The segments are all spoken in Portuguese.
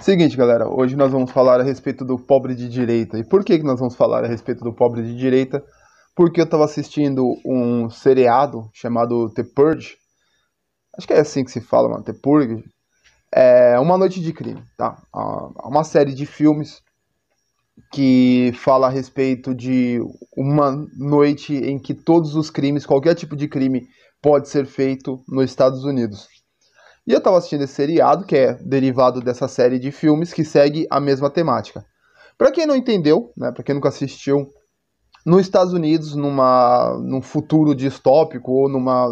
Seguinte, galera, hoje nós vamos falar a respeito do pobre de direita. E por que, que nós vamos falar a respeito do pobre de direita? Porque eu estava assistindo um seriado chamado The Purge. Acho que é assim que se fala, mano, The Purge. É Uma Noite de Crime, tá? Uma série de filmes que fala a respeito de uma noite em que todos os crimes, qualquer tipo de crime, pode ser feito nos Estados Unidos. E eu estava assistindo esse seriado, que é derivado dessa série de filmes que segue a mesma temática. Para quem não entendeu, né, para quem nunca assistiu, nos Estados Unidos, numa, num futuro distópico ou numa.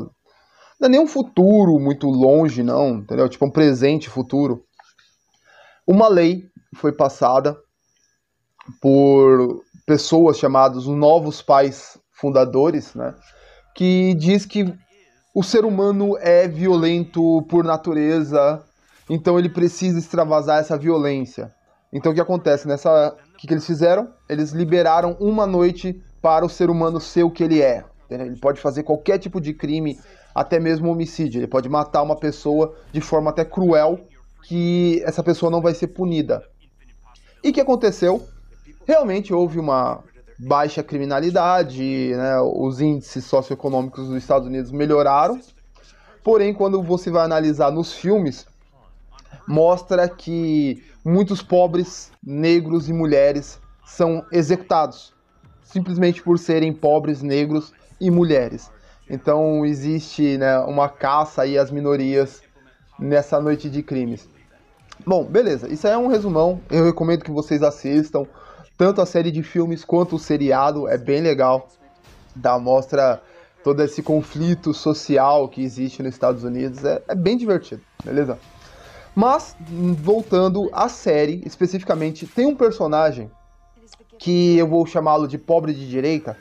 Não é nem um futuro muito longe, não, entendeu? Tipo um presente futuro. Uma lei foi passada por pessoas chamadas novos pais fundadores, né? Que diz que o ser humano é violento por natureza, então ele precisa extravasar essa violência. Então o que acontece nessa, o que, que eles fizeram? Eles liberaram uma noite para o ser humano ser o que ele é. Entendeu? Ele pode fazer qualquer tipo de crime, até mesmo homicídio. Ele pode matar uma pessoa de forma até cruel, que essa pessoa não vai ser punida. E o que aconteceu? Realmente houve uma baixa criminalidade, né? os índices socioeconômicos dos Estados Unidos melhoraram. Porém, quando você vai analisar nos filmes, mostra que muitos pobres, negros e mulheres são executados simplesmente por serem pobres, negros e mulheres. Então existe né, uma caça aí às minorias nessa noite de crimes. Bom, beleza. Isso aí é um resumão. Eu recomendo que vocês assistam tanto a série de filmes quanto o seriado, é bem legal. Dá, mostra todo esse conflito social que existe nos Estados Unidos, é, é bem divertido, beleza? Mas, voltando à série, especificamente, tem um personagem que eu vou chamá-lo de pobre de direita,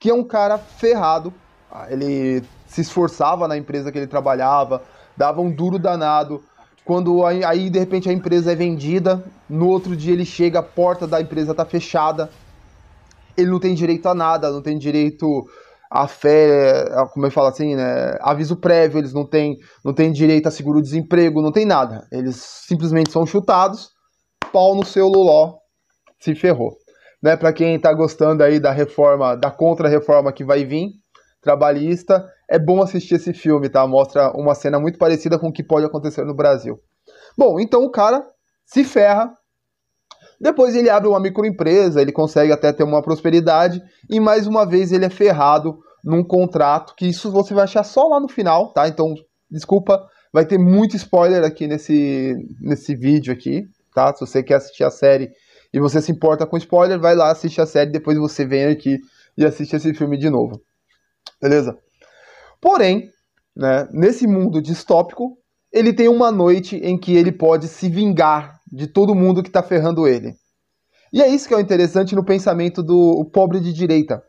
que é um cara ferrado. Ah, ele se esforçava na empresa que ele trabalhava, dava um duro danado, quando aí, de repente, a empresa é vendida, no outro dia ele chega, a porta da empresa está fechada, ele não tem direito a nada, não tem direito a fé, como é eu falo assim, né, aviso prévio, eles não têm, não têm direito a seguro-desemprego, não tem nada. Eles simplesmente são chutados, pau no seu luló, se ferrou. Né, para quem está gostando aí da reforma, da contra-reforma que vai vir, trabalhista, é bom assistir esse filme, tá? Mostra uma cena muito parecida com o que pode acontecer no Brasil. Bom, então o cara se ferra. Depois ele abre uma microempresa, ele consegue até ter uma prosperidade e mais uma vez ele é ferrado num contrato que isso você vai achar só lá no final, tá? Então, desculpa, vai ter muito spoiler aqui nesse nesse vídeo aqui, tá? Se você quer assistir a série e você se importa com spoiler, vai lá assistir a série, depois você vem aqui e assiste esse filme de novo beleza? Porém, né, nesse mundo distópico, ele tem uma noite em que ele pode se vingar de todo mundo que está ferrando ele. E é isso que é o interessante no pensamento do pobre de direita.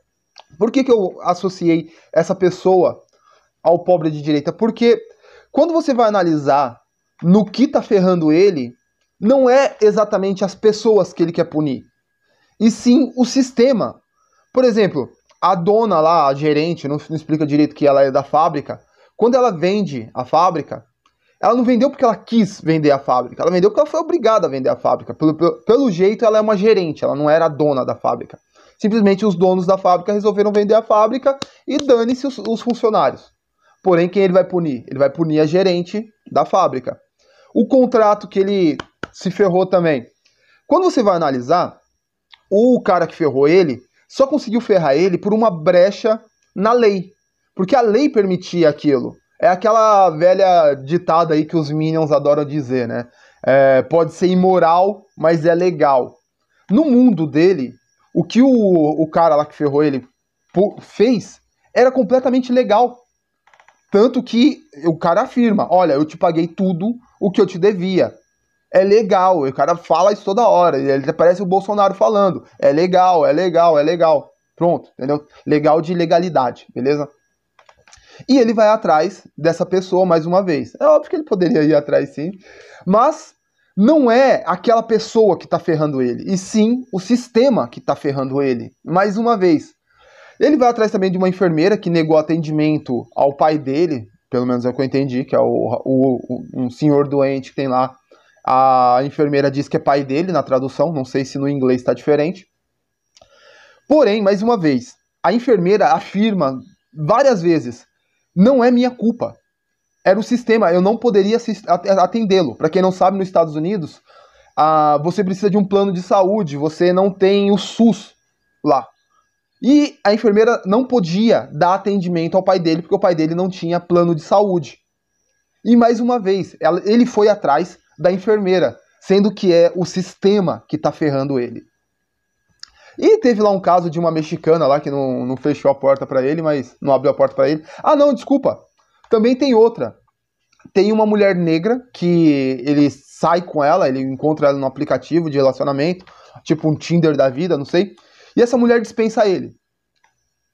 Por que, que eu associei essa pessoa ao pobre de direita? Porque quando você vai analisar no que está ferrando ele, não é exatamente as pessoas que ele quer punir, e sim o sistema. Por exemplo, a dona lá, a gerente, não, não explica direito que ela é da fábrica, quando ela vende a fábrica, ela não vendeu porque ela quis vender a fábrica, ela vendeu porque ela foi obrigada a vender a fábrica. Pelo, pelo, pelo, jeito, ela é uma gerente, ela não era a dona da fábrica. Simplesmente os donos da fábrica resolveram vender a fábrica e dane-se os, os, funcionários. Porém, quem ele vai punir? Ele vai punir a gerente da fábrica. O contrato que ele se ferrou também. Quando você vai analisar, o cara que ferrou ele, só conseguiu ferrar ele por uma brecha na lei. Porque a lei permitia aquilo. É aquela velha ditada aí que os Minions adoram dizer, né? É, pode ser imoral, mas é legal. No mundo dele, o que o, o cara lá que ferrou ele fez era completamente legal. Tanto que o cara afirma: olha, eu te paguei tudo o que eu te devia é legal. o cara fala isso toda hora. Ele parece o Bolsonaro falando. É legal, é legal, é legal. Pronto, entendeu? Legal de legalidade, beleza? E ele vai atrás dessa pessoa mais uma vez. É óbvio que ele poderia ir atrás sim, mas não é aquela pessoa que está ferrando ele, e sim o sistema que está ferrando ele. Mais uma vez. Ele vai atrás também de uma enfermeira que negou atendimento ao pai dele, pelo menos é o que eu entendi, que é o, o, o um senhor doente que tem lá a enfermeira diz que é pai dele na tradução, não sei se no inglês está diferente. Porém, mais uma vez, a enfermeira afirma várias vezes: não é minha culpa. Era o sistema, eu não poderia atendê-lo. Para quem não sabe, nos Estados Unidos, ah, você precisa de um plano de saúde, você não tem o SUS lá. E a enfermeira não podia dar atendimento ao pai dele, porque o pai dele não tinha plano de saúde. E mais uma vez, ele foi atrás da enfermeira, sendo que é o sistema que está ferrando ele. E teve lá um caso de uma mexicana lá que não, não fechou a porta para ele, mas não abriu a porta para ele. Ah, não, desculpa. Também tem outra. Tem uma mulher negra que ele sai com ela, ele encontra ela no aplicativo de relacionamento, tipo um Tinder da vida, não sei. E essa mulher dispensa ele.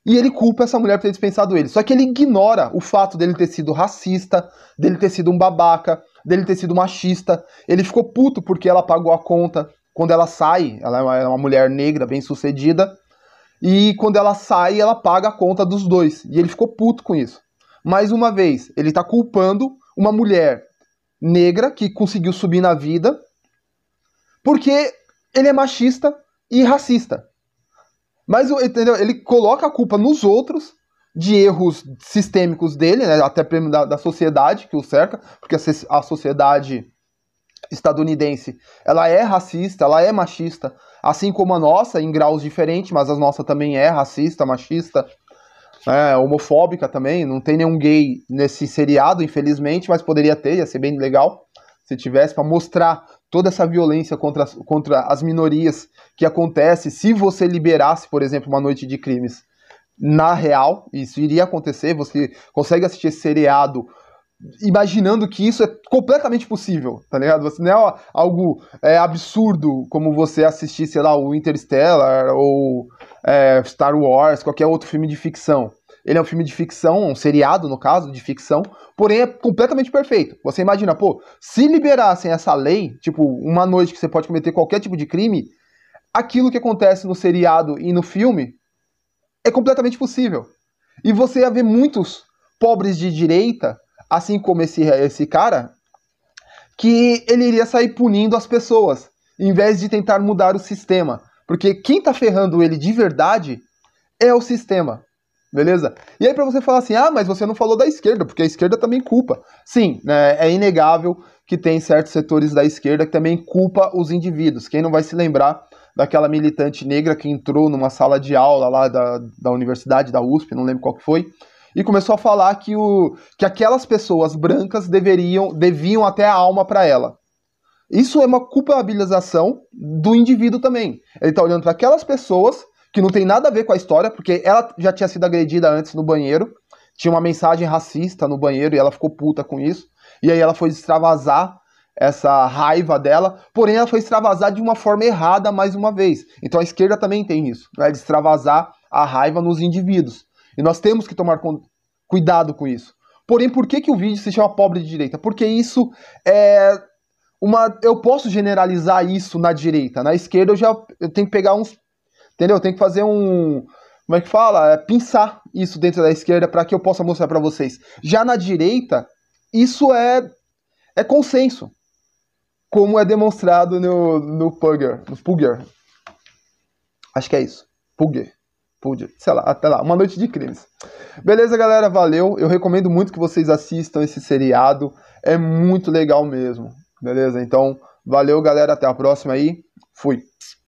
E ele culpa essa mulher por ter dispensado ele. Só que ele ignora o fato dele ter sido racista, dele ter sido um babaca, dele ter sido machista. Ele ficou puto porque ela pagou a conta quando ela sai. Ela é uma, é uma mulher negra, bem sucedida. E quando ela sai, ela paga a conta dos dois. E ele ficou puto com isso. Mais uma vez, ele está culpando uma mulher negra que conseguiu subir na vida porque ele é machista e racista. Mas, entendeu? Ele coloca a culpa nos outros de erros sistêmicos dele, né? até da, da sociedade que o cerca, porque a, a sociedade estadunidense ela é racista, ela é machista, assim como a nossa, em graus diferentes, mas a nossa também é racista, machista, é, homofóbica também. Não tem nenhum gay nesse seriado, infelizmente, mas poderia ter, ia ser bem legal se tivesse para mostrar toda essa violência contra, contra as minorias que acontece se você liberasse, por exemplo, uma noite de crimes na real, isso iria acontecer, você consegue assistir esse seriado imaginando que isso é completamente possível, tá ligado? Você não é algo é, absurdo como você assistir, sei lá, o Interstellar ou é, Star Wars, qualquer outro filme de ficção. Ele é um filme de ficção, um seriado, no caso, de ficção, porém é completamente perfeito. Você imagina, pô, se liberassem essa lei, tipo, uma noite que você pode cometer qualquer tipo de crime, aquilo que acontece no seriado e no filme é completamente possível. E você ia ver muitos pobres de direita, assim como esse, esse cara, que ele iria sair punindo as pessoas, em vez de tentar mudar o sistema. Porque quem está ferrando ele de verdade é o sistema. Beleza? E aí para você falar assim, ah, mas você não falou da esquerda, porque a esquerda também culpa. Sim, né, é inegável que tem certos setores da esquerda que também culpa os indivíduos. Quem não vai se lembrar daquela militante negra que entrou numa sala de aula lá da, da universidade, da USP, não lembro qual que foi, e começou a falar que, o, que aquelas pessoas brancas deveriam deviam até a alma para ela. Isso é uma culpabilização do indivíduo também. Ele está olhando para aquelas pessoas que não tem nada a ver com a história, porque ela já tinha sido agredida antes no banheiro, tinha uma mensagem racista no banheiro e ela ficou puta com isso. E aí ela foi extravasar essa raiva dela, porém ela foi extravasar de uma forma errada mais uma vez. Então a esquerda também tem isso, né, de extravasar a raiva nos indivíduos. E nós temos que tomar cuidado com isso. Porém, por que, que o vídeo se chama pobre de direita? Porque isso é uma. Eu posso generalizar isso na direita. Na esquerda eu já eu tenho que pegar uns Entendeu? Tem que fazer um. Como é que fala? É pinçar isso dentro da esquerda para que eu possa mostrar para vocês. Já na direita, isso é, é consenso. Como é demonstrado no, no Pugger. No Pugger. Acho que é isso. Pugger. Pugger. Sei lá, até lá. Uma noite de crimes. Beleza, galera? Valeu. Eu recomendo muito que vocês assistam esse seriado. É muito legal mesmo. Beleza? Então, valeu, galera. Até a próxima aí. Fui.